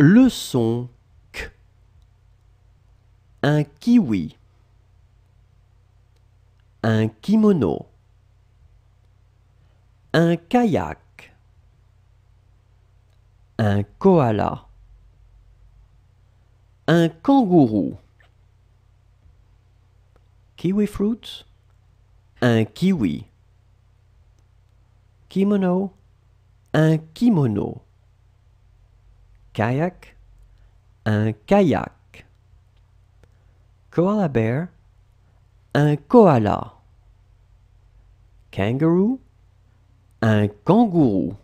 Leçon son k. Un kiwi. Un kimono. Un kayak. Un koala. Un kangourou. Kiwi fruit. Un kiwi. Kimono. Un kimono kayak, un kayak. Koala bear, un koala. Kangaroo, un kangourou.